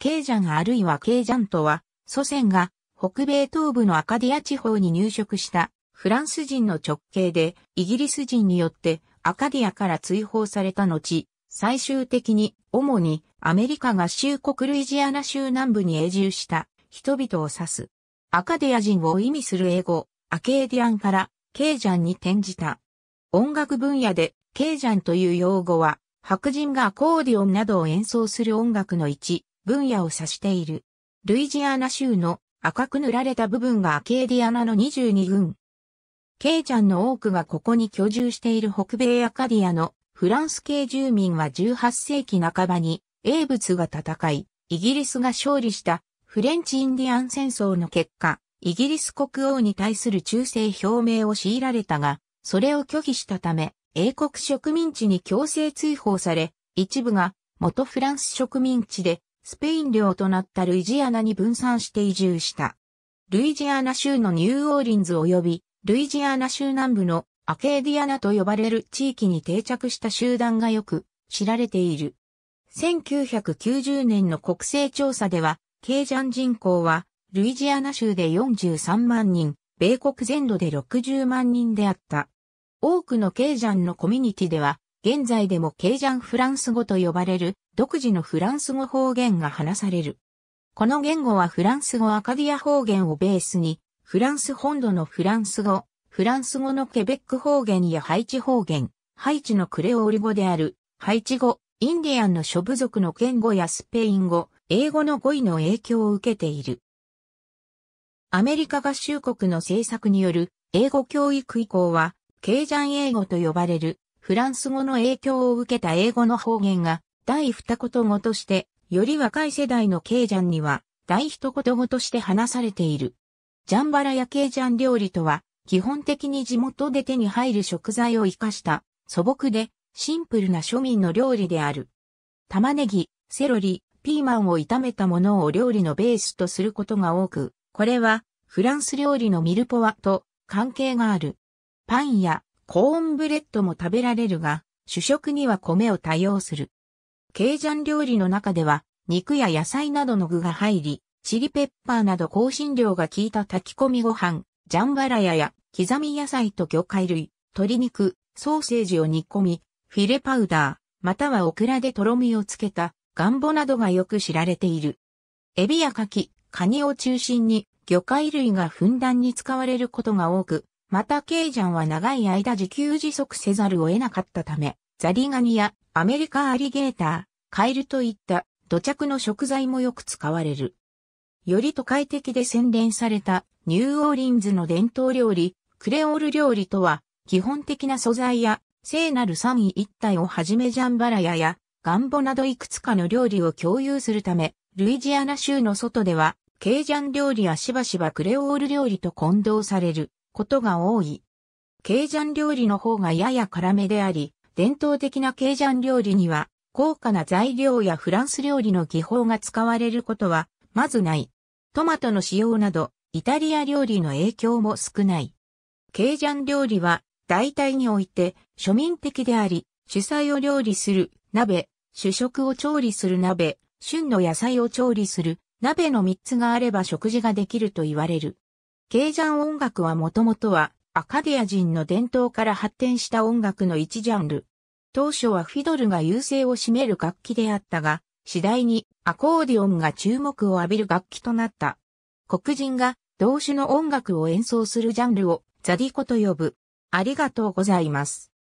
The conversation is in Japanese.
ケージャンあるいはケージャンとは、祖先が北米東部のアカディア地方に入植したフランス人の直系で、イギリス人によってアカディアから追放された後、最終的に主にアメリカ合衆国ルイジアナ州南部に永住した人々を指す。アカディア人を意味する英語、アケーディアンからケージャンに転じた。音楽分野でケージャンという用語は白人がアコーディオンなどを演奏する音楽の一分野を指している。ルイジアナ州の赤く塗られた部分がアケーディアナの22軍。ケイちゃんの多くがここに居住している北米アカディアのフランス系住民は18世紀半ばに英仏が戦い、イギリスが勝利したフレンチ・インディアン戦争の結果、イギリス国王に対する忠誠表明を強いられたが、それを拒否したため、英国植民地に強制追放され、一部が元フランス植民地でスペイン領となったルイジアナに分散して移住した。ルイジアナ州のニューオーリンズ及び、ルイジアナ州南部のアケーディアナと呼ばれる地域に定着した集団がよく知られている。1990年の国勢調査では、ケージャン人口は、ルイジアナ州で43万人、米国全土で60万人であった。多くのケージャンのコミュニティでは、現在でもケイジャンフランス語と呼ばれる独自のフランス語方言が話される。この言語はフランス語アカディア方言をベースに、フランス本土のフランス語、フランス語のケベック方言やハイチ方言、ハイチのクレオール語である、ハイチ語、インディアンの諸部族の言語やスペイン語、英語の語彙の影響を受けている。アメリカ合衆国の政策による英語教育以降は、ケイジャン英語と呼ばれるフランス語の影響を受けた英語の方言が第二言語として、より若い世代のケイジャンには第一言語として話されている。ジャンバラやケイジャン料理とは、基本的に地元で手に入る食材を活かした素朴でシンプルな庶民の料理である。玉ねぎ、セロリ、ピーマンを炒めたものを料理のベースとすることが多く、これはフランス料理のミルポワと関係がある。パンやコーンブレッドも食べられるが、主食には米を多用する。ケイジャン料理の中では、肉や野菜などの具が入り、チリペッパーなど香辛料が効いた炊き込みご飯、ジャンバラヤや刻み野菜と魚介類、鶏肉、ソーセージを煮込み、フィレパウダー、またはオクラでとろみをつけた、ガンボなどがよく知られている。エビやカキ、カニを中心に魚介類がふんだんに使われることが多く、またケイジャンは長い間自給自足せざるを得なかったため、ザリガニやアメリカアリゲーター、カエルといった土着の食材もよく使われる。より都会的で洗練されたニューオーリンズの伝統料理、クレオール料理とは、基本的な素材や聖なる三位一体をはじめジャンバラヤやガンボなどいくつかの料理を共有するため、ルイジアナ州の外では、ケイジャン料理やしばしばクレオール料理と混同される。ことが多い。ケイジャン料理の方がやや辛めであり、伝統的なケイジャン料理には高価な材料やフランス料理の技法が使われることはまずない。トマトの使用などイタリア料理の影響も少ない。ケイジャン料理は大体において庶民的であり、主菜を料理する鍋、主食を調理する鍋、旬の野菜を調理する鍋の3つがあれば食事ができると言われる。ケイジャン音楽はもともとはアカディア人の伝統から発展した音楽の一ジャンル。当初はフィドルが優勢を占める楽器であったが、次第にアコーディオンが注目を浴びる楽器となった。黒人が同種の音楽を演奏するジャンルをザディコと呼ぶ。ありがとうございます。